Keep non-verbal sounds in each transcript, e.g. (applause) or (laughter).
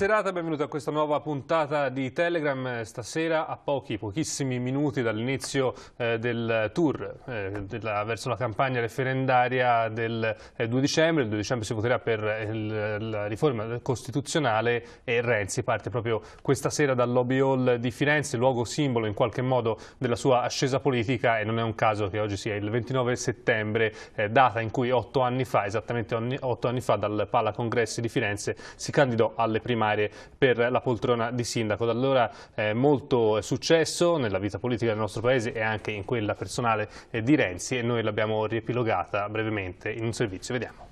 serata, benvenuti a questa nuova puntata di Telegram. Stasera a pochi, pochissimi minuti dall'inizio eh, del tour eh, della, verso la campagna referendaria del eh, 2 dicembre. Il 2 dicembre si voterà per eh, il, la riforma costituzionale e Renzi parte proprio questa sera dal lobby hall di Firenze, luogo simbolo in qualche modo della sua ascesa politica e non è un caso che oggi sia il 29 settembre, eh, data in cui otto anni fa, esattamente ogni, otto anni fa, dal Pala Congressi di Firenze si candidò alle primarie primarie per la poltrona di sindaco. Da allora eh, molto successo nella vita politica del nostro paese e anche in quella personale eh, di Renzi e noi l'abbiamo riepilogata brevemente in un servizio. Vediamo.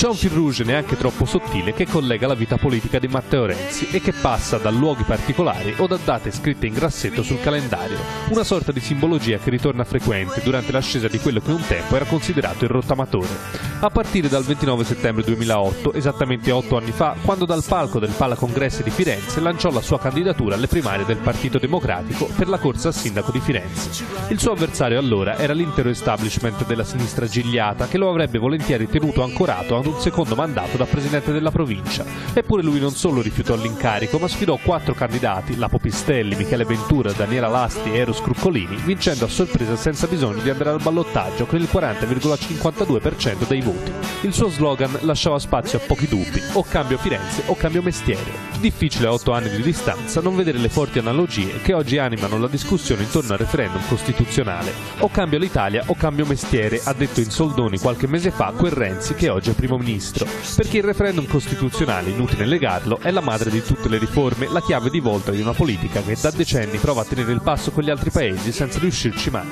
C'è un fil rouge neanche troppo sottile che collega la vita politica di Matteo Renzi e che passa da luoghi particolari o da date scritte in grassetto sul calendario, una sorta di simbologia che ritorna frequente durante l'ascesa di quello che un tempo era considerato il rottamatore. A partire dal 29 settembre 2008, esattamente otto anni fa, quando dal palco del Palacongressi di Firenze lanciò la sua candidatura alle primarie del Partito Democratico per la corsa a sindaco di Firenze. Il suo avversario allora era l'intero establishment della sinistra gigliata che lo avrebbe volentieri tenuto ancorato a un un secondo mandato da presidente della provincia. Eppure lui non solo rifiutò l'incarico, ma sfidò quattro candidati, Lapo Pistelli, Michele Ventura, Daniela Lasti e Eros Croccolini, vincendo a sorpresa senza bisogno di andare al ballottaggio con il 40,52% dei voti. Il suo slogan lasciava spazio a pochi dubbi, o cambio Firenze o cambio mestiere difficile a otto anni di distanza non vedere le forti analogie che oggi animano la discussione intorno al referendum costituzionale. O cambio l'Italia o cambio mestiere, ha detto in soldoni qualche mese fa quel Renzi che oggi è primo ministro. Perché il referendum costituzionale, inutile negarlo, è la madre di tutte le riforme, la chiave di volta di una politica che da decenni prova a tenere il passo con gli altri paesi senza riuscirci mai.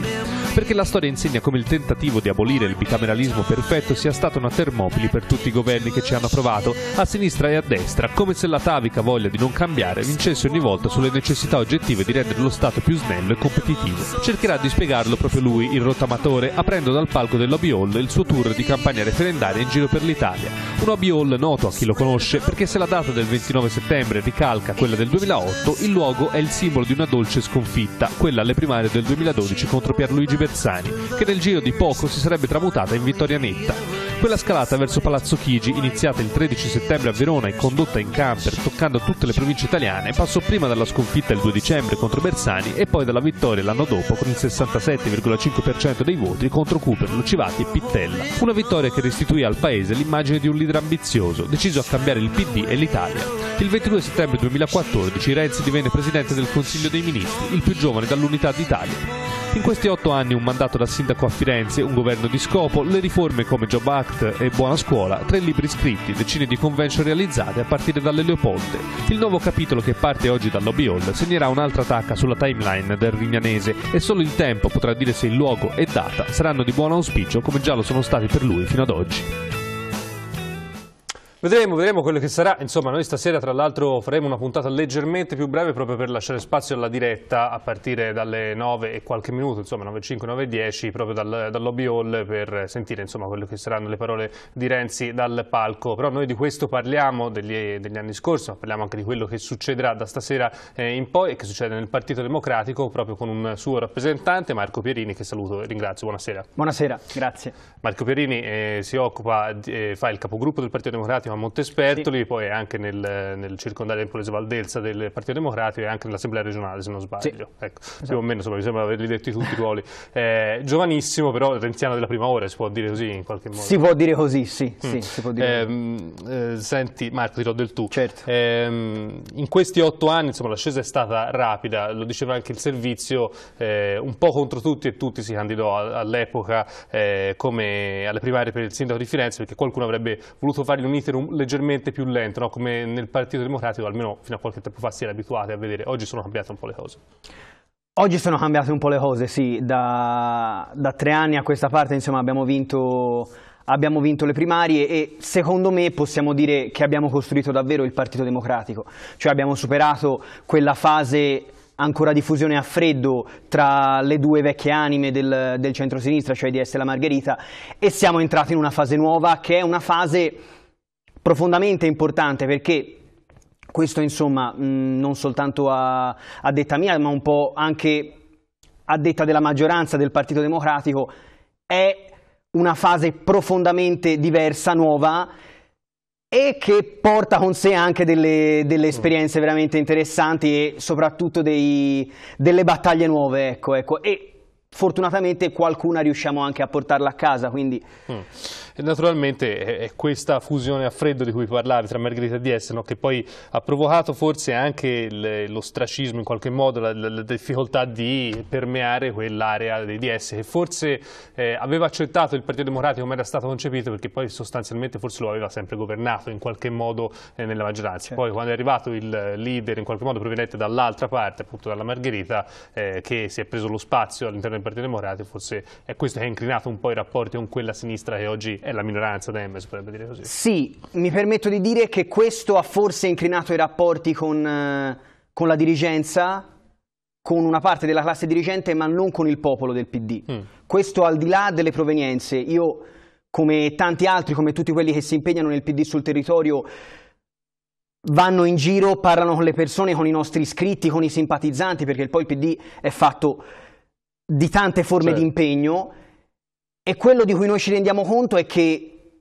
Perché la storia insegna come il tentativo di abolire il bicameralismo perfetto sia stato una termopili per tutti i governi che ci hanno provato, a sinistra e a destra, come se la Tavica cieca voglia di non cambiare, vincesse ogni volta sulle necessità oggettive di rendere lo Stato più snello e competitivo. Cercherà di spiegarlo proprio lui, il rottamatore, aprendo dal palco del Lobby Hall il suo tour di campagna referendaria in giro per l'Italia. Un Lobby Hall noto a chi lo conosce perché se la data del 29 settembre ricalca quella del 2008, il luogo è il simbolo di una dolce sconfitta, quella alle primarie del 2012 contro Pierluigi Bersani, che nel giro di poco si sarebbe tramutata in vittoria netta. Quella scalata verso Palazzo Chigi, iniziata il 13 settembre a Verona e condotta in camper, toccando toccando tutte le province italiane, passò prima dalla sconfitta il 2 dicembre contro Bersani e poi dalla vittoria l'anno dopo con il 67,5% dei voti contro Cooper, Lucivati e Pittella. Una vittoria che restituì al paese l'immagine di un leader ambizioso, deciso a cambiare il PD e l'Italia. Il 22 settembre 2014 Renzi divenne presidente del Consiglio dei Ministri, il più giovane dall'Unità d'Italia. In questi otto anni un mandato da sindaco a Firenze, un governo di scopo, le riforme come Job Act e Buona Scuola, tre libri scritti, decine di convention realizzate a partire dalle Leopolde. Il nuovo capitolo che parte oggi dal Lobby Hall segnerà un'altra tacca sulla timeline del Rignanese e solo il tempo potrà dire se il luogo e data saranno di buon auspicio come già lo sono stati per lui fino ad oggi. Vedremo, vedremo quello che sarà. Insomma, noi stasera tra l'altro faremo una puntata leggermente più breve proprio per lasciare spazio alla diretta a partire dalle 9 e qualche minuto, insomma 9.05, 9.10, proprio dal, dal, lobby hall per sentire insomma quelle che saranno le parole di Renzi dal palco. Però noi di questo parliamo degli, degli anni scorsi, ma parliamo anche di quello che succederà da stasera eh, in poi e che succede nel Partito Democratico proprio con un suo rappresentante, Marco Pierini, che saluto e ringrazio. Buonasera. Buonasera, grazie. Marco Pierini eh, si occupa, eh, fa il capogruppo del Partito Democratico attimo a Montespertoli, sì. poi anche nel, nel circondario di Polese Valdelsa del Partito Democratico e anche nell'Assemblea regionale, se non sbaglio. Sì. Ecco, esatto. Più o meno, insomma, mi sembra averli detti tutti i ruoli. Eh, giovanissimo, però renziano della prima ora, si può dire così in qualche modo. Si può dire così, sì. Mm. sì si può dire ehm, eh, senti, Marco, ti do del tu. Certo. Ehm, in questi otto anni, insomma, l'ascesa è stata rapida, lo diceva anche il servizio, eh, un po' contro tutti e tutti si candidò all'epoca eh, come alle primarie per il sindaco di Firenze, perché qualcuno avrebbe voluto fargli un iter un, leggermente più lento, no? come nel Partito Democratico almeno fino a qualche tempo fa si era abituati a vedere. Oggi sono cambiate un po' le cose. Oggi sono cambiate un po' le cose, sì. Da, da tre anni a questa parte insomma, abbiamo, vinto, abbiamo vinto le primarie e secondo me possiamo dire che abbiamo costruito davvero il Partito Democratico. Cioè abbiamo superato quella fase ancora di fusione a freddo tra le due vecchie anime del, del centro-sinistra, cioè di Estela Margherita, e siamo entrati in una fase nuova che è una fase profondamente importante perché questo insomma mh, non soltanto a, a detta mia ma un po' anche a detta della maggioranza del Partito Democratico è una fase profondamente diversa, nuova e che porta con sé anche delle, delle mm. esperienze veramente interessanti e soprattutto dei, delle battaglie nuove, ecco, ecco. E fortunatamente qualcuna riusciamo anche a portarla a casa, quindi... Mm. Naturalmente è questa fusione a freddo di cui parlavi tra Margherita e Dies, no? che poi ha provocato forse anche l'ostracismo in qualche modo, la, la, la difficoltà di permeare quell'area dei DS, che forse eh, aveva accettato il Partito Democratico come era stato concepito, perché poi sostanzialmente forse lo aveva sempre governato in qualche modo eh, nella maggioranza. Poi quando è arrivato il leader in qualche modo proveniente dall'altra parte, appunto dalla Margherita, eh, che si è preso lo spazio all'interno del Partito Democratico, forse è questo che ha incrinato un po' i rapporti con quella sinistra che oggi è è la minoranza d'Emme, si potrebbe dire così. Sì, mi permetto di dire che questo ha forse incrinato i rapporti con, eh, con la dirigenza, con una parte della classe dirigente, ma non con il popolo del PD. Mm. Questo al di là delle provenienze. Io, come tanti altri, come tutti quelli che si impegnano nel PD sul territorio, vanno in giro, parlano con le persone, con i nostri iscritti, con i simpatizzanti, perché poi il PD è fatto di tante forme certo. di impegno e quello di cui noi ci rendiamo conto è che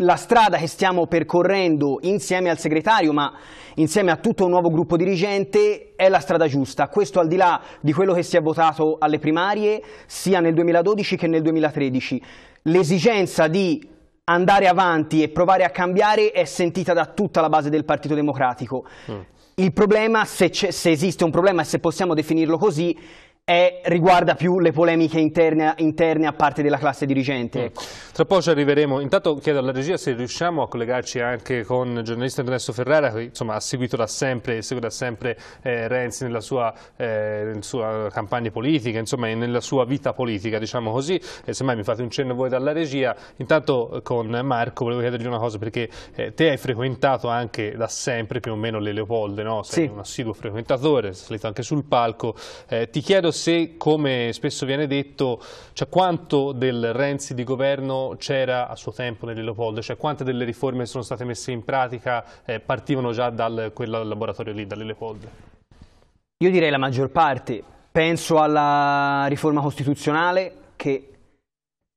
la strada che stiamo percorrendo insieme al segretario, ma insieme a tutto un nuovo gruppo dirigente, è la strada giusta. Questo al di là di quello che si è votato alle primarie, sia nel 2012 che nel 2013. L'esigenza di andare avanti e provare a cambiare è sentita da tutta la base del Partito Democratico. Mm. Il problema, se, se esiste un problema e se possiamo definirlo così, è, riguarda più le polemiche interne, interne, a parte della classe dirigente. Ecco. Tra poco ci arriveremo. Intanto chiedo alla regia se riusciamo a collegarci anche con il giornalista Ernesto Ferrara, che insomma, ha seguito da sempre, segue da sempre eh, Renzi nella sua, eh, nella sua, campagna politica, insomma, nella sua vita politica, diciamo così. E semmai mi fate un cenno voi dalla regia. Intanto eh, con Marco volevo chiedergli una cosa, perché eh, te hai frequentato anche da sempre più o meno le Leopolde, no? Sei sì. un assiduo frequentatore, sei salito anche sul palco. Eh, ti chiedo se, come spesso viene detto, cioè quanto del Renzi di governo c'era a suo tempo nelle Leopoldo, cioè quante delle riforme che sono state messe in pratica eh, partivano già dal quel laboratorio lì, dalle Leopoldo? Io direi la maggior parte. Penso alla riforma costituzionale che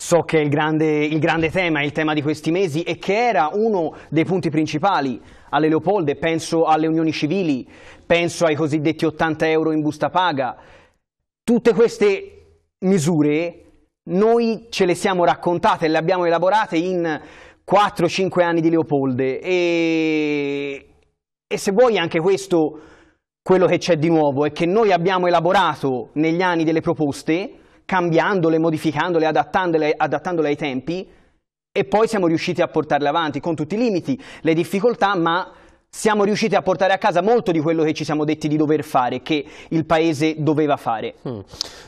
So che è il grande, il grande tema, il tema di questi mesi e che era uno dei punti principali alle Leopolde, penso alle unioni civili, penso ai cosiddetti 80 euro in busta paga, Tutte queste misure noi ce le siamo raccontate, le abbiamo elaborate in 4-5 anni di Leopolde e, e se vuoi anche questo quello che c'è di nuovo è che noi abbiamo elaborato negli anni delle proposte, cambiandole, modificandole, adattandole, adattandole ai tempi e poi siamo riusciti a portarle avanti con tutti i limiti, le difficoltà, ma siamo riusciti a portare a casa molto di quello che ci siamo detti di dover fare, che il Paese doveva fare. Mm.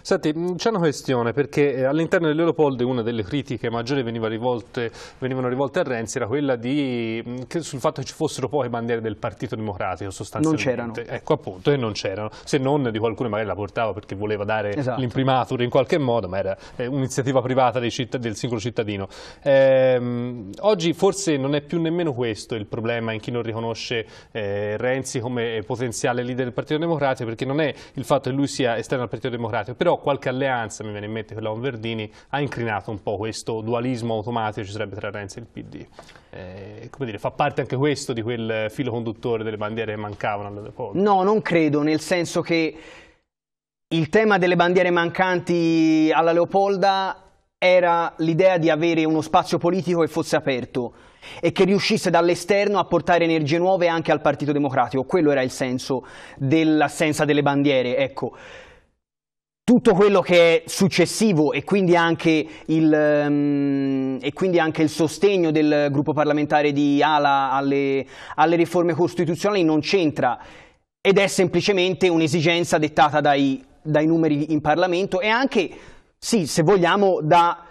Senti, mm, c'è una questione, perché eh, all'interno dell'Europolde una delle critiche maggiori veniva rivolte, venivano rivolte a Renzi era quella di, mm, sul fatto che ci fossero poi bandiere del Partito Democratico sostanzialmente. Non c'erano. Ecco appunto, e non c'erano, se non di qualcuno magari la portava perché voleva dare esatto. l'imprimatur in qualche modo, ma era eh, un'iniziativa privata del singolo cittadino. Ehm, oggi forse non è più nemmeno questo il problema in chi non riconosce riconosce eh, Renzi come potenziale leader del Partito Democratico perché non è il fatto che lui sia esterno al Partito Democratico, però qualche alleanza, mi viene in mente quella con Verdini, ha incrinato un po' questo dualismo automatico che ci sarebbe tra Renzi e il PD. Eh, come dire, fa parte anche questo di quel filo conduttore delle bandiere che mancavano all'epoca? No, non credo, nel senso che il tema delle bandiere mancanti alla Leopolda era l'idea di avere uno spazio politico che fosse aperto e che riuscisse dall'esterno a portare energie nuove anche al Partito Democratico. Quello era il senso dell'assenza delle bandiere. Ecco tutto quello che è successivo e quindi, il, um, e quindi anche il, sostegno del gruppo parlamentare di Ala alle, alle riforme costituzionali non c'entra ed è semplicemente un'esigenza dettata dai, dai numeri in Parlamento e anche, sì, se vogliamo, da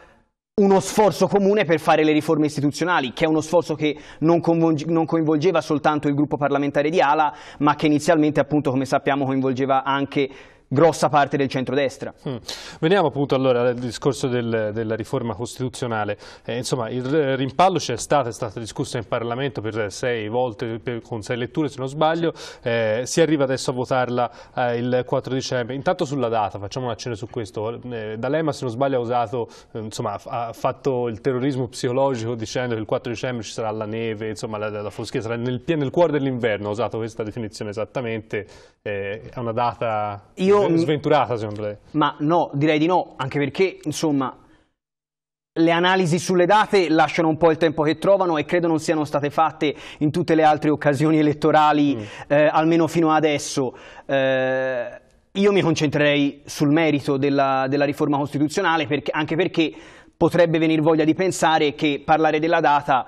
uno sforzo comune per fare le riforme istituzionali, che è uno sforzo che non, non, coinvolgeva soltanto il gruppo parlamentare di Ala, ma che inizialmente, appunto, come sappiamo, coinvolgeva anche grossa parte del centrodestra. Mm. Veniamo appunto allora al discorso del, della riforma costituzionale. Eh, insomma, il rimpallo c'è stato, è stata discussa in Parlamento per sei volte, per, con sei letture se non sbaglio. Eh, si arriva adesso a votarla eh, il 4 dicembre. Intanto sulla data, facciamo un accenno su questo. Eh, D'Alema, se non sbaglio, ha usato, eh, insomma, ha fatto il terrorismo psicologico dicendo che il 4 dicembre ci sarà la neve, insomma, la, la foschia sarà nel, nel cuore dell'inverno. Ha usato questa definizione esattamente. Eh, è una data... Io io, sventurata, secondo lei? Ma no, direi di no, anche perché, insomma, le analisi sulle date lasciano un po' il tempo che trovano e credo non siano state fatte in tutte le altre occasioni elettorali, mm. eh, almeno fino adesso. Eh, io mi concentrerei sul merito della, della riforma costituzionale, perché, anche perché potrebbe venir voglia di pensare che parlare della data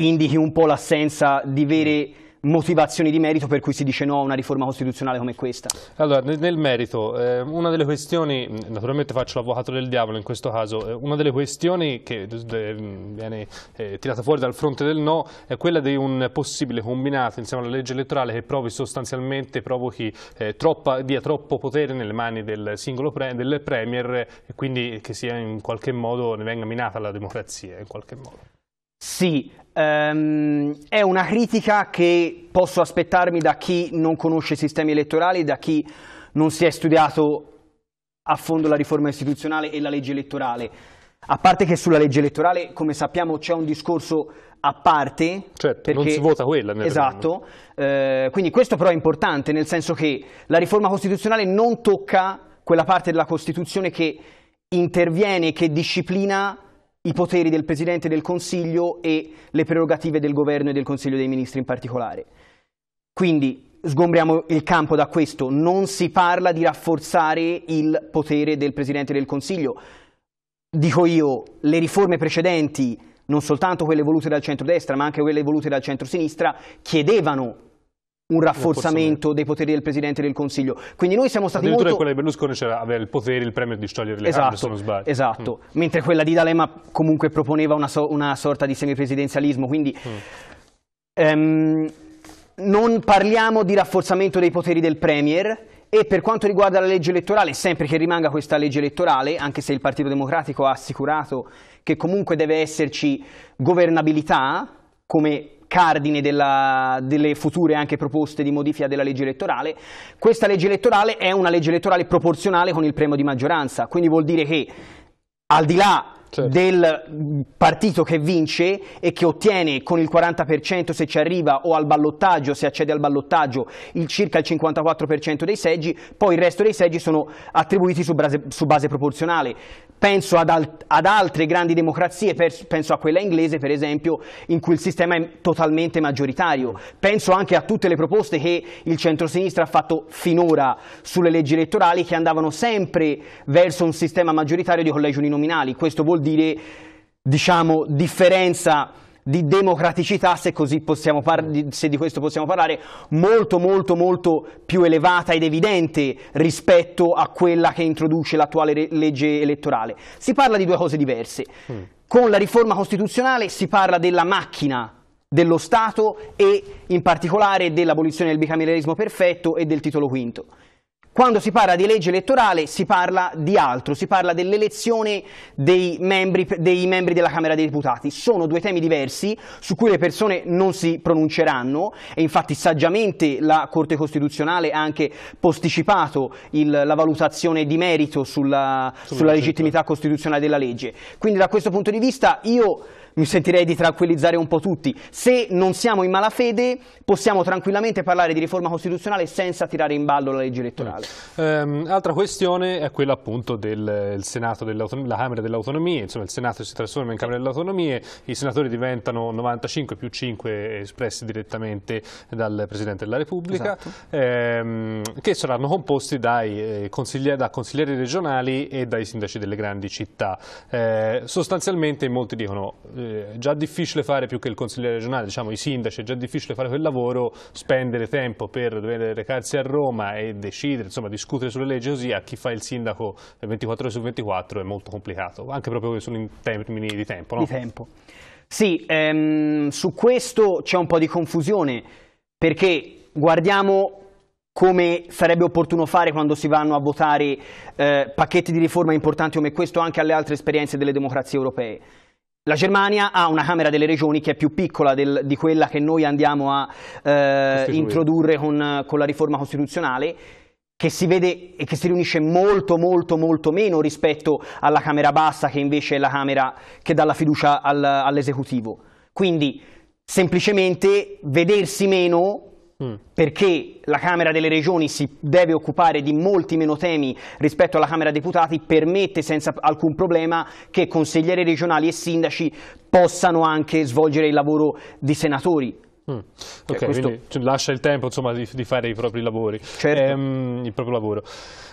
indichi un po' l'assenza di vere mm motivazioni di merito per cui si dice no a una riforma costituzionale come questa? Allora, nel merito, eh, una delle questioni, naturalmente faccio l'avvocato del diavolo in questo caso, eh, una delle questioni che eh, viene eh, tirata fuori dal fronte del no è quella di un possibile combinato insieme alla legge elettorale che provi sostanzialmente provochi, eh, troppa, dia troppo potere nelle mani del singolo pre del Premier e quindi che sia in qualche modo ne venga minata la democrazia in qualche modo. Sì, um, è una critica che posso aspettarmi da chi non conosce i sistemi elettorali, da chi non si è studiato a fondo la riforma istituzionale e la legge elettorale. A parte che sulla legge elettorale, come sappiamo, c'è un discorso a parte. Certo, perché... non si vota quella. Nel esatto, eh, quindi questo però è importante, nel senso che la riforma costituzionale non tocca quella parte della Costituzione che interviene, che disciplina i poteri del Presidente del Consiglio e le prerogative del Governo e del Consiglio dei Ministri in particolare. Quindi sgombriamo il campo da questo, non si parla di rafforzare il potere del Presidente del Consiglio. Dico io, le riforme precedenti, non soltanto quelle volute dal centrodestra ma anche quelle volute dal centrosinistra, chiedevano un rafforzamento dei poteri del Presidente del Consiglio. Quindi noi siamo stati Addirittura molto... quella di Berlusconi c'era, avere il potere, il premio di sciogliere le esatto, Camere, se non sbaglio. Esatto, mm. mentre quella di D'Alema comunque proponeva una, so una sorta di semipresidenzialismo, quindi... Mm. Ehm, non parliamo di rafforzamento dei poteri del Premier, e per quanto riguarda la legge elettorale, sempre che rimanga questa legge elettorale, anche se il Partito Democratico ha assicurato che comunque deve esserci governabilità, come cardine della, delle future anche proposte di modifica della legge elettorale. Questa legge elettorale è una legge elettorale proporzionale con il premio di maggioranza, quindi vuol dire che al di là Certo. del partito che vince e che ottiene con il 40% se ci arriva o al ballottaggio, se accede al ballottaggio, il circa il 54% dei seggi, poi il resto dei seggi sono attribuiti su base, su base proporzionale. Penso ad, alt- ad, altre grandi democrazie, per- penso a quella inglese per esempio, in cui il sistema è totalmente maggioritario. Penso anche a tutte le proposte che il centrosinistra ha fatto finora sulle leggi elettorali che andavano sempre verso un sistema maggioritario di collegi uninominali. Questo vuol dire, diciamo, differenza di democraticità, se, par- se, di questo possiamo parlare, molto molto molto più elevata ed evidente rispetto a quella che introduce l'attuale re- legge elettorale. Si parla di due cose diverse. Mm. Con la riforma costituzionale si parla della macchina dello Stato e in particolare dell'abolizione del bicameralismo perfetto e del titolo quinto. Quando si parla di legge elettorale si parla di altro, si parla dell'elezione dei membri, dei membri della Camera dei Deputati. Sono due temi diversi su cui le persone non si pronunceranno e infatti saggiamente la Corte Costituzionale ha anche posticipato il, la valutazione di merito sulla, sulla legittimità certo. costituzionale della legge. Quindi da questo punto di vista io mi sentirei di tranquillizzare un po' tutti. Se non siamo in malafede, possiamo tranquillamente parlare di riforma costituzionale senza tirare in ballo la legge elettorale. Mm. Um, altra questione è quella appunto del Senato della Camera delle Autonomie, insomma il Senato si trasforma in Camera delle Autonomie, i senatori diventano 95 più 5 espressi direttamente dal Presidente della Repubblica, esatto. um, che saranno composti dai, eh, consiglieri, da consiglieri regionali e dai sindaci delle grandi città. Eh, sostanzialmente molti dicono... Eh, è già difficile fare più che il consigliere regionale, diciamo i sindaci, è già difficile fare quel lavoro, spendere tempo per dover recarsi a Roma e decidere, insomma discutere sulle leggi così a chi fa il sindaco 24 ore su 24 è molto complicato, anche proprio in termini di tempo. No? Di tempo. Sì, ehm, su questo c'è un po' di confusione perché guardiamo come sarebbe opportuno fare quando si vanno a votare eh, pacchetti di riforma importanti come questo anche alle altre esperienze delle democrazie europee. La Germania ha una Camera delle Regioni che è più piccola del, di quella che noi andiamo a eh, introdurre con, con la riforma costituzionale che si vede e che si riunisce molto molto molto meno rispetto alla Camera bassa che invece è la Camera che dà la fiducia al, all'esecutivo. Quindi semplicemente vedersi meno Mm. perché la Camera delle Regioni si deve occupare di molti meno temi rispetto alla Camera dei Deputati, permette senza alcun problema che consiglieri regionali e sindaci possano anche svolgere il lavoro di senatori Mm. Cioè, ok, questo... quindi lascia il tempo insomma, di, di, fare i propri lavori, certo. ehm, il proprio lavoro.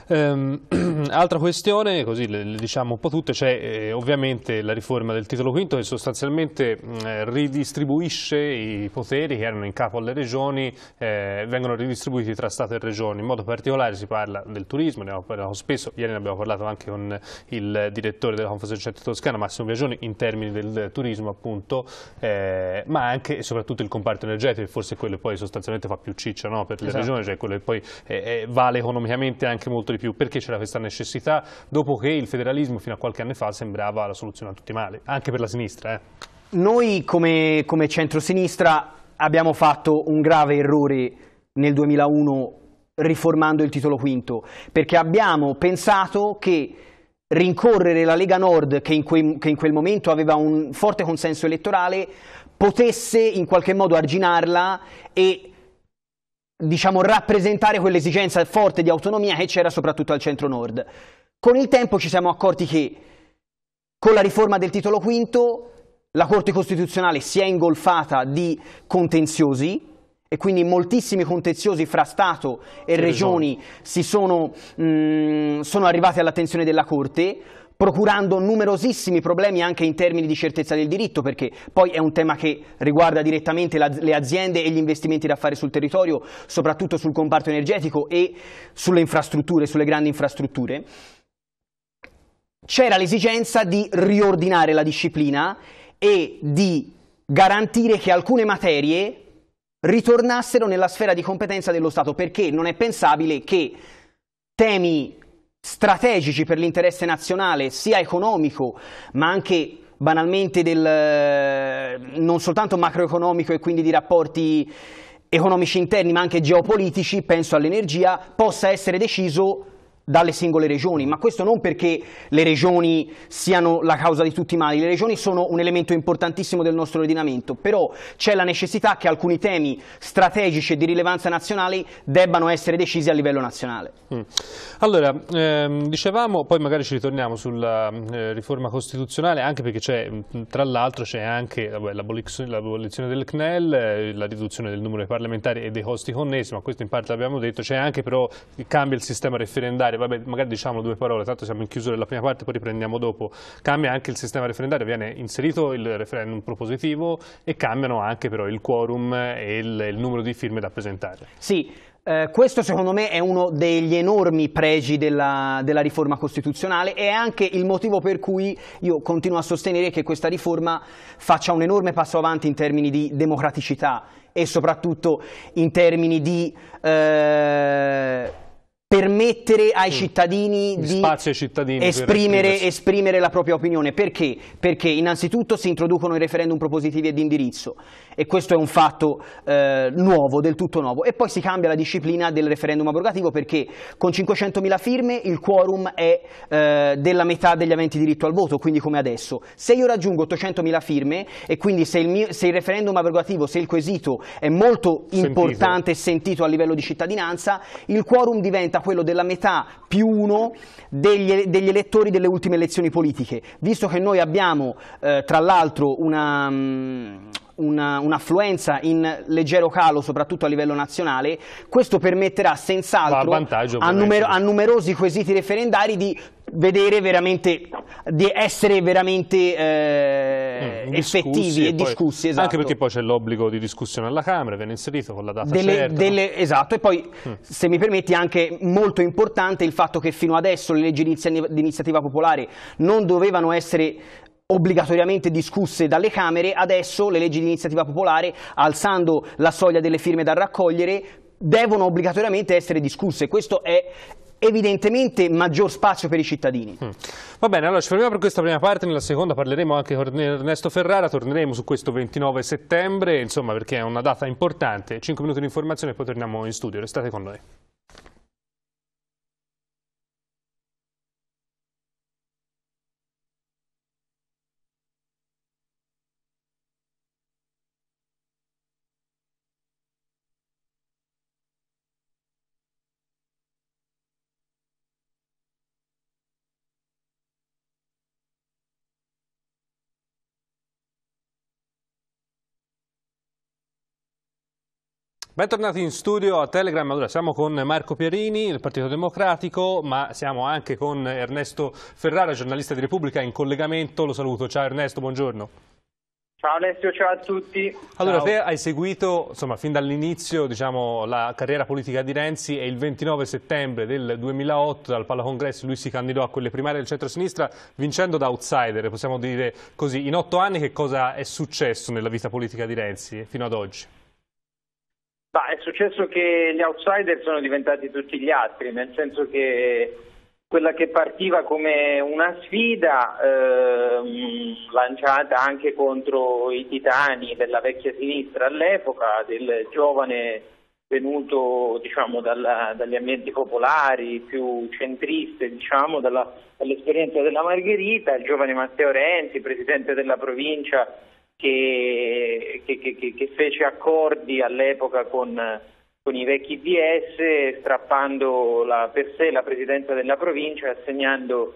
Ehm, (clears throat) altra questione, così le, le, diciamo un po' tutte, c'è cioè, eh, ovviamente la riforma del titolo quinto che sostanzialmente mh, mm, ridistribuisce i poteri che erano in capo alle regioni, eh, vengono ridistribuiti tra Stato e regioni, in modo particolare si parla del turismo, ne abbiamo parlato spesso, ieri ne abbiamo parlato anche con il direttore della Confesercente Toscana, Massimo Viagioni, in termini del turismo appunto, eh, ma anche e soprattutto il comparto energetico, forse quello poi sostanzialmente fa più ciccia no? per le esatto. regioni, cioè quello che poi eh, vale economicamente anche molto di più. Perché c'era questa necessità dopo che il federalismo fino a qualche anno fa sembrava la soluzione a tutti i mali, anche per la sinistra? Eh? Noi come, come centrosinistra abbiamo fatto un grave errore nel 2001 riformando il titolo quinto, perché abbiamo pensato che rincorrere la Lega Nord, che in, quel, che in quel momento aveva un forte consenso elettorale, potesse in qualche modo arginarla e diciamo rappresentare quell'esigenza forte di autonomia che c'era soprattutto al centro-nord. Con il tempo ci siamo accorti che con la riforma del titolo V la Corte Costituzionale si è ingolfata di contenziosi e quindi moltissimi contenziosi fra Stato e regioni esatto. si sono, mh, mm, sono arrivati all'attenzione della Corte procurando numerosissimi problemi anche in termini di certezza del diritto, perché poi è un tema che riguarda direttamente la, le aziende e gli investimenti da fare sul territorio, soprattutto sul comparto energetico e sulle infrastrutture, sulle grandi infrastrutture. C'era l'esigenza di riordinare la disciplina e di garantire che alcune materie ritornassero nella sfera di competenza dello Stato, perché non è pensabile che temi strategici per l'interesse nazionale, sia economico, ma anche banalmente del, eh, non soltanto macroeconomico e quindi di rapporti economici interni, ma anche geopolitici, penso all'energia, possa essere deciso dalle singole regioni, ma questo non perché le regioni siano la causa di tutti i mali, le regioni sono un elemento importantissimo del nostro ordinamento, però c'è la necessità che alcuni temi strategici e di rilevanza nazionale debbano essere decisi a livello nazionale. Mm. Allora, ehm, dicevamo, poi magari ci ritorniamo sulla eh, riforma costituzionale, anche perché c'è, mm, tra l'altro c'è anche l'abolizione del CNEL, eh, la riduzione del numero dei parlamentari e dei costi connessi, ma questo in parte l'abbiamo detto, c'è anche però il cambio del sistema referendario referendaria, vabbè, magari diciamo due parole, tanto siamo in chiusura della prima parte, poi riprendiamo dopo. Cambia anche il sistema referendario, viene inserito il referendum propositivo e cambiano anche però il quorum e il, il numero di firme da presentare. Sì, eh, questo secondo me è uno degli enormi pregi della, della, riforma costituzionale e è anche il motivo per cui io continuo a sostenere che questa riforma faccia un enorme passo avanti in termini di democraticità e soprattutto in termini di... Eh permettere ai mm. cittadini di, ai cittadini esprimere, esprimere, la propria opinione. Perché? Perché innanzitutto si introducono i referendum propositivi e di indirizzo, e questo è un fatto eh, nuovo, del tutto nuovo. E poi si cambia la disciplina del referendum abrogativo perché con 500.000 firme il quorum è eh, della metà degli aventi diritto al voto, quindi come adesso. Se io raggiungo 800.000 firme e quindi se il, mio, se il, referendum abrogativo, se il quesito è molto sentito. importante e sentito a livello di cittadinanza, il quorum diventa quello della metà più uno degli, degli elettori delle ultime elezioni politiche. Visto che noi abbiamo eh, tra l'altro una... Mh, mm, un'affluenza un in leggero calo, soprattutto a livello nazionale, questo permetterà senz'altro a, numero a numerosi quesiti referendari di vedere veramente di essere veramente eh, mm, effettivi e, e poi, discussi esatto. anche perché poi c'è l'obbligo di discussione alla Camera viene inserito con la data delle, certa delle, no? esatto e poi mm. se mi permetti anche molto importante il fatto che fino adesso le leggi di iniziativa popolare non dovevano essere obbligatoriamente discusse dalle Camere, adesso le leggi di iniziativa popolare, alzando la soglia delle firme da raccogliere, devono obbligatoriamente essere discusse. Questo è evidentemente maggior spazio per i cittadini. Mm. Va bene, allora ci fermiamo per questa prima parte, nella seconda parleremo anche con Ernesto Ferrara, torneremo su questo 29 settembre, insomma perché è una data importante. 5 minuti di informazione e poi torniamo in studio, restate con noi. Bentornati in studio a Telegram, allora siamo con Marco Pierini, il Partito Democratico, ma siamo anche con Ernesto Ferrara, giornalista di Repubblica, in collegamento, lo saluto, ciao Ernesto, buongiorno. Ciao Alessio, ciao a tutti. Allora, ciao. te hai seguito insomma, fin dall'inizio diciamo, la carriera politica di Renzi e il 29 settembre del 2008 dal Palla Palacongresso lui si candidò a quelle primarie del centro-sinistra vincendo da outsider, possiamo dire così. In otto anni che cosa è successo nella vita politica di Renzi fino ad oggi? Ma è successo che gli outsider sono diventati tutti gli altri, nel senso che quella che partiva come una sfida ehm, lanciata anche contro i titani della vecchia sinistra all'epoca, del giovane venuto diciamo, dalla, dagli ambienti popolari più centriste, diciamo, dalla, dall'esperienza della Margherita, il giovane Matteo Renzi, presidente della provincia che, che, che, che fece accordi all'epoca con, con, i vecchi DS, strappando la, per sé la presidenza della provincia e assegnando,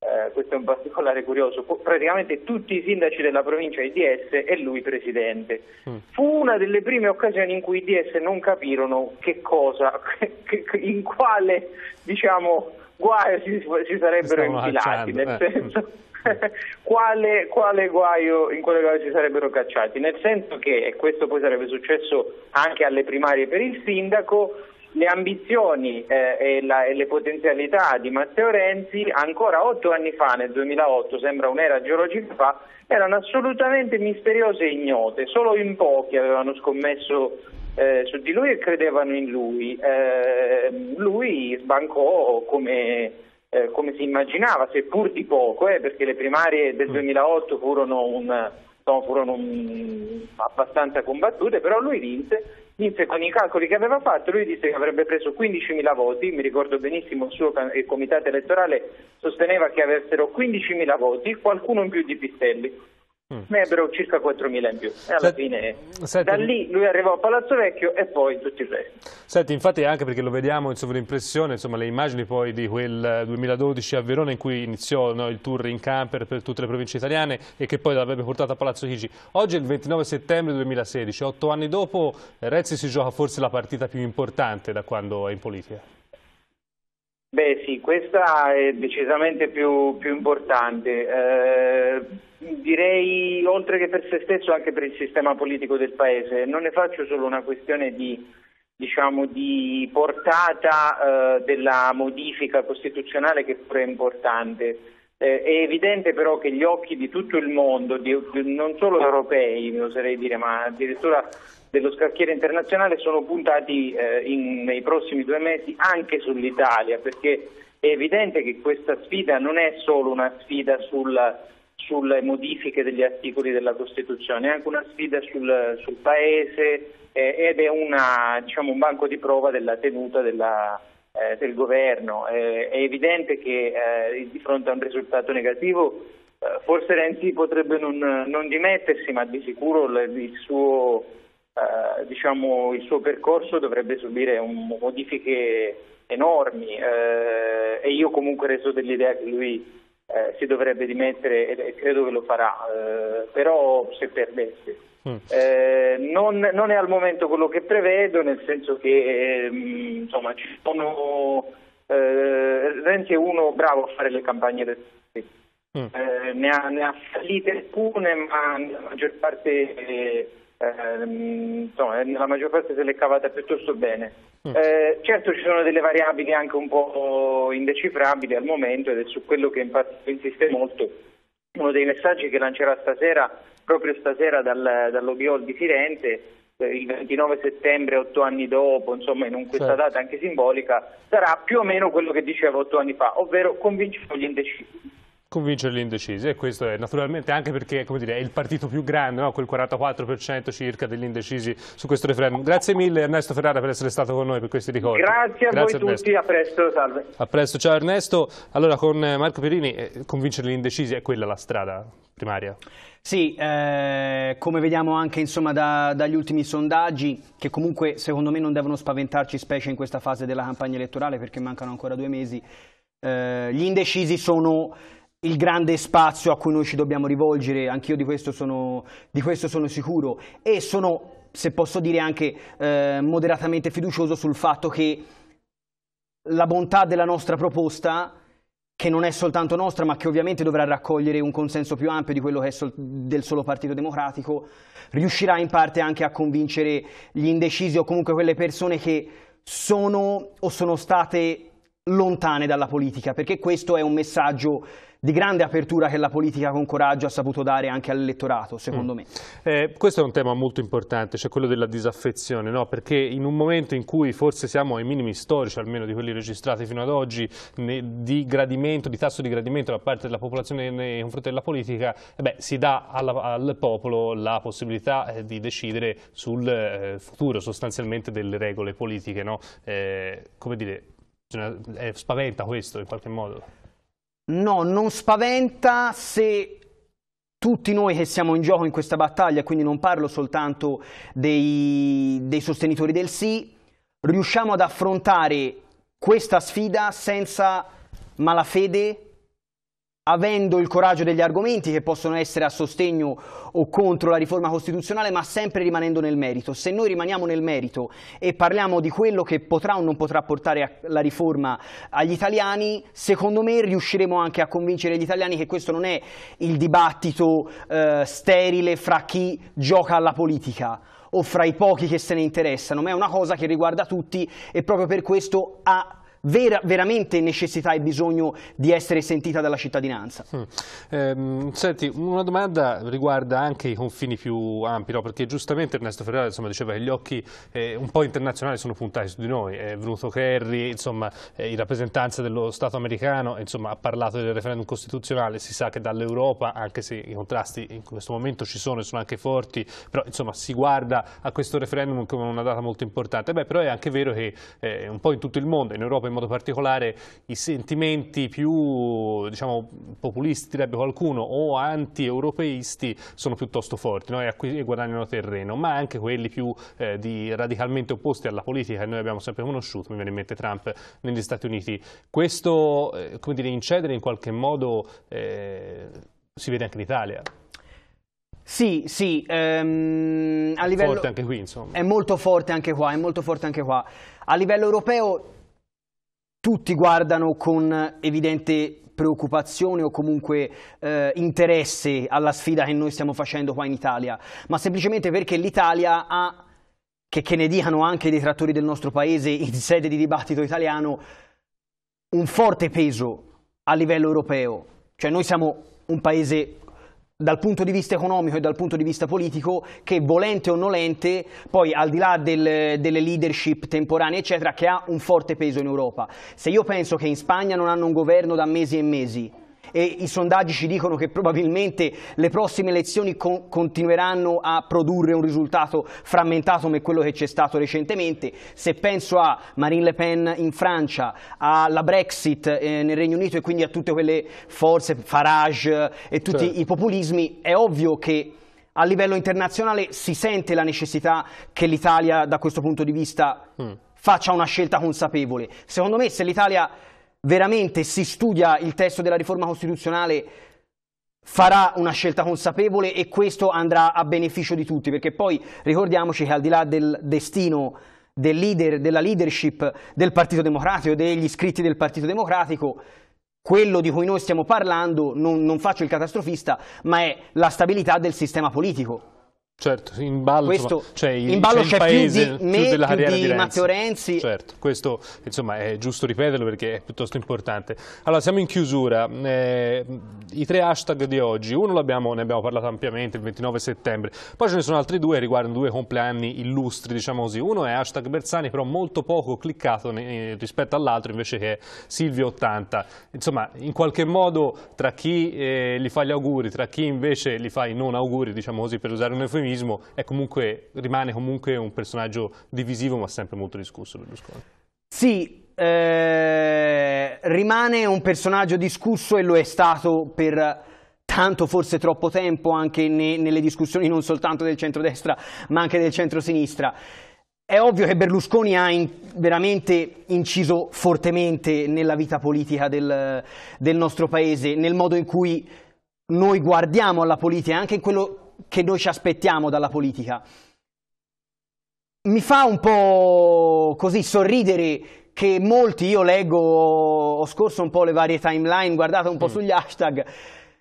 eh, questo è un particolare curioso, praticamente tutti i sindaci della provincia ai DS e lui presidente. Mm. Fu una delle prime occasioni in cui i DS non capirono che cosa, (laughs) in quale diciamo, guai si, si sarebbero infilati, nel eh. senso... Mm. (laughs) quale, quale guaio, in quale guaio si sarebbero cacciati? Nel senso che, e questo poi sarebbe successo anche alle primarie per il sindaco, le ambizioni eh, e, la, e, le potenzialità di Matteo Renzi ancora otto anni fa, nel 2008, sembra un'era geologica fa, erano assolutamente misteriose e ignote, solo in pochi avevano scommesso eh, su di lui e credevano in lui. Eh, lui sbancò come eh, come si immaginava, seppur di poco, eh, perché le primarie del 2008 mm. furono, un, insomma, furono un, abbastanza combattute, però lui vinse vinse con i calcoli che aveva fatto, lui disse che avrebbe preso 15.000 voti, mi ricordo benissimo il suo il comitato elettorale sosteneva che avessero 15.000 voti, qualcuno in più di Pistelli. Mm. Ne ebbero circa 4.000 in più e alla Senti, fine Senti, da lì lui arrivò a Palazzo Vecchio e poi tutti i resto. Senti, infatti anche perché lo vediamo in sovrimpressione, insomma le immagini poi di quel 2012 eh, a Verona in cui iniziò no, il tour in camper per tutte le province italiane e che poi l'avrebbe portato a Palazzo Chigi. Oggi è il 29 settembre 2016, otto anni dopo eh, Renzi si gioca forse la partita più importante da quando è in politica. Beh sì, questa è decisamente più, più importante, eh, direi oltre che per se stesso anche per il sistema politico del Paese. Non ne faccio solo una questione di, diciamo, di portata eh, della modifica costituzionale che pure è importante. Eh, è evidente però che gli occhi di tutto il mondo, di, non solo europei, mi oserei dire, ma addirittura dello scacchiere internazionale sono puntati eh, in, nei prossimi due mesi anche sull'Italia, perché è evidente che questa sfida non è solo una sfida sul, sulle modifiche degli articoli della Costituzione, è anche una sfida sul, sul Paese eh, ed è una, diciamo, un banco di prova della tenuta della, eh, del governo. Eh, è evidente che eh, di fronte a un risultato negativo eh, forse Renzi potrebbe non, non dimettersi, ma di sicuro il suo eh, diciamo, il suo percorso dovrebbe subire un, modifiche enormi eh, e io comunque reso dell'idea che lui eh, si dovrebbe dimettere e, credo che lo farà, eh, però se perdesse. Mm. Eh, non, non, è al momento quello che prevedo, nel senso che ehm, insomma, ci sono, eh, Renzi è uno bravo a fare le campagne del mm. ne, ha, ne ha fallite alcune, ma la maggior parte Ehm, insomma, eh, la maggior parte se l'è cavata piuttosto bene. Mm. Eh, certo ci sono delle variabili anche un po' indecifrabili al momento ed è su quello che infatti insiste molto uno dei messaggi che lancerà stasera, proprio stasera dal, dall'Obiol di Firenze, eh, il 29 settembre, otto anni dopo, insomma in questa certo. data anche simbolica, sarà più o meno quello che diceva otto anni fa, ovvero convincere gli indecisi convincere gli indecisi e questo è naturalmente anche perché dire, è il partito più grande, no? quel 44% circa degli indecisi su questo referendum. Grazie mille Ernesto Ferrara per essere stato con noi per questi ricordi. Grazie a Grazie voi Ernesto. tutti, a presto, salve. A presto, ciao Ernesto. Allora con Marco Pierini eh, convincere gli indecisi è quella la strada primaria? Sì, eh, come vediamo anche insomma, da, dagli ultimi sondaggi, che comunque secondo me non devono spaventarci, specie in questa fase della campagna elettorale, perché mancano ancora due mesi, eh, gli indecisi sono il grande spazio a cui noi ci dobbiamo rivolgere, anch'io di, di questo sono sicuro e sono, se posso dire, anche eh, moderatamente fiducioso sul fatto che la bontà della nostra proposta che non è soltanto nostra, ma che ovviamente dovrà raccogliere un consenso più ampio di quello che è sol del solo Partito Democratico, riuscirà in parte anche a convincere gli indecisi o comunque quelle persone che sono o sono state lontane dalla politica, perché questo è un messaggio di grande apertura che la politica con coraggio ha saputo dare anche all'elettorato, secondo mm. me. Eh, questo è un tema molto importante, cioè quello della disaffezione, no? perché in un momento in cui forse siamo ai minimi storici, almeno di quelli registrati fino ad oggi, ne, di gradimento, di tasso di gradimento da parte della popolazione nei confronti della politica, eh beh, si dà alla, al popolo la possibilità eh, di decidere sul eh, futuro sostanzialmente delle regole politiche. No? Eh, come dire, eh, spaventa questo in qualche modo? No, non spaventa se tutti noi che siamo in gioco in questa battaglia, quindi non parlo soltanto dei, dei sostenitori del sì, riusciamo ad affrontare questa sfida senza malafede, avendo il coraggio degli argomenti che possono essere a sostegno o contro la riforma costituzionale, ma sempre rimanendo nel merito. Se noi rimaniamo nel merito e parliamo di quello che potrà o non potrà portare la riforma agli italiani, secondo me riusciremo anche a convincere gli italiani che questo non è il dibattito eh, sterile fra chi gioca alla politica o fra i pochi che se ne interessano, ma è una cosa che riguarda tutti e proprio per questo ha vera, veramente necessità e bisogno di essere sentita dalla cittadinanza. Mm. Ehm, senti, una domanda riguarda anche i confini più ampi, no? perché giustamente Ernesto Ferrara insomma, diceva che gli occhi eh, un po' internazionali sono puntati su di noi, è eh, venuto Kerry, insomma, eh, in rappresentanza dello Stato americano, insomma, ha parlato del referendum costituzionale, si sa che dall'Europa, anche se i contrasti in questo momento ci sono e sono anche forti, però insomma, si guarda a questo referendum come una data molto importante, Beh, però è anche vero che eh, un po' in tutto il mondo, in Europa in modo particolare i sentimenti più diciamo, populisti, direbbe qualcuno, o anti-europeisti sono piuttosto forti no? e, e, guadagnano terreno, ma anche quelli più eh, di, radicalmente opposti alla politica che noi abbiamo sempre conosciuto, mi viene in mente Trump negli Stati Uniti. Questo, eh, come dire, incedere in qualche modo eh, si vede anche in Italia. Sì, sì, ehm, a livello... Forte anche qui, insomma. È molto forte anche qua, è molto forte anche qua. A livello europeo tutti guardano con evidente preoccupazione o comunque eh, interesse alla sfida che noi stiamo facendo qua in Italia, ma semplicemente perché l'Italia ha, che, che ne dicano anche i detrattori del nostro paese in sede di dibattito italiano, un forte peso a livello europeo. Cioè noi siamo un paese dal punto di vista economico e dal punto di vista politico che volente o nolente poi al di là del, delle leadership temporanee eccetera che ha un forte peso in Europa se io penso che in Spagna non hanno un governo da mesi e mesi e i sondaggi ci dicono che probabilmente le prossime elezioni con continueranno a produrre un risultato frammentato come quello che c'è stato recentemente. Se penso a Marine Le Pen in Francia, alla Brexit eh, nel Regno Unito e quindi a tutte quelle forze, Farage eh, e tutti certo. i populismi, è ovvio che a livello internazionale si sente la necessità che l'Italia da questo punto di vista mm. faccia una scelta consapevole. Secondo me se l'Italia veramente si studia il testo della riforma costituzionale farà una scelta consapevole e questo andrà a beneficio di tutti, perché poi ricordiamoci che al di là del destino del leader, della leadership del Partito Democratico, degli iscritti del Partito Democratico, quello di cui noi stiamo parlando, non, non faccio il catastrofista, ma è la stabilità del sistema politico. Certo, in ballo, questo, insomma, cioè in ballo c'è, paese, più di me, più della più di, di Matteo Renzi. Certo, questo insomma, è giusto ripeterlo perché è piuttosto importante. Allora, siamo in chiusura. Eh, I tre hashtag di oggi, uno abbiamo, ne abbiamo parlato ampiamente il 29 settembre, poi ce ne sono altri due riguardano due compleanni illustri, diciamo così. Uno è hashtag Bersani, però molto poco cliccato ne, eh, rispetto all'altro invece che è Silvio 80. Insomma, in qualche modo tra chi eh, gli fa gli auguri, tra chi invece gli fa i non auguri, diciamo così, per usare un eufemismo, è comunque, rimane comunque un personaggio divisivo ma sempre molto discusso Berlusconi. Sì, eh, rimane un personaggio discusso e lo è stato per tanto forse troppo tempo anche ne, nelle discussioni non soltanto del centrodestra ma anche del centrosinistra. È ovvio che Berlusconi ha in, veramente inciso fortemente nella vita politica del, del nostro paese, nel modo in cui noi guardiamo alla politica, anche in quello che noi ci aspettiamo dalla politica. Mi fa un po' così sorridere che molti, io leggo, ho scorso un po' le varie timeline, guardate un po' mm. sugli hashtag,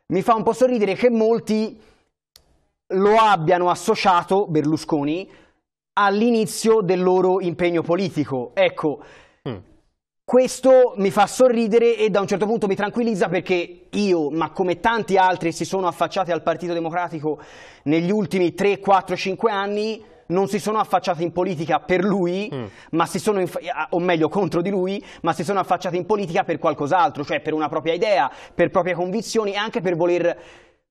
mi fa un po' sorridere che molti lo abbiano associato, Berlusconi, all'inizio del loro impegno politico. Ecco, questo mi fa sorridere e da un certo punto mi tranquillizza perché io, ma come tanti altri si sono affacciati al Partito Democratico negli ultimi 3, 4, 5 anni, non si sono affacciati in politica per lui, mm. ma si sono o meglio contro di lui, ma si sono affacciati in politica per qualcos'altro, cioè per una propria idea, per proprie convinzioni e anche per voler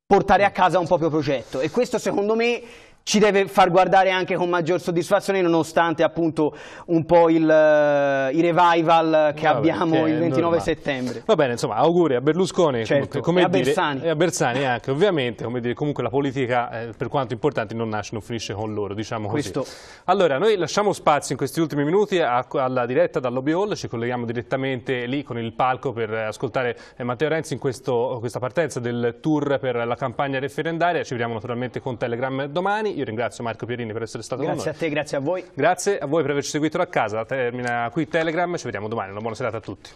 portare a casa un proprio progetto. E questo secondo me ci deve far guardare anche con maggior soddisfazione nonostante appunto un po' il, uh, i revival che Vabbè, abbiamo che il 29 normale. settembre. Va bene, insomma, auguri a Berlusconi certo, come, e, a dire, Bersani. e a Bersani anche, ovviamente, come dire, comunque la politica eh, per quanto importante non nasce, non finisce con loro, diciamo così. Questo. Allora, noi lasciamo spazio in questi ultimi minuti a, alla diretta dal Hall, ci colleghiamo direttamente lì con il palco per ascoltare eh, Matteo Renzi in questo, questa partenza del tour per la campagna referendaria, ci vediamo naturalmente con Telegram domani. Io ringrazio Marco Pierini per essere stato grazie con noi. Grazie a te, grazie a voi. Grazie a voi per averci seguito da casa. Termina qui Telegram, ci vediamo domani. Una buona serata a tutti.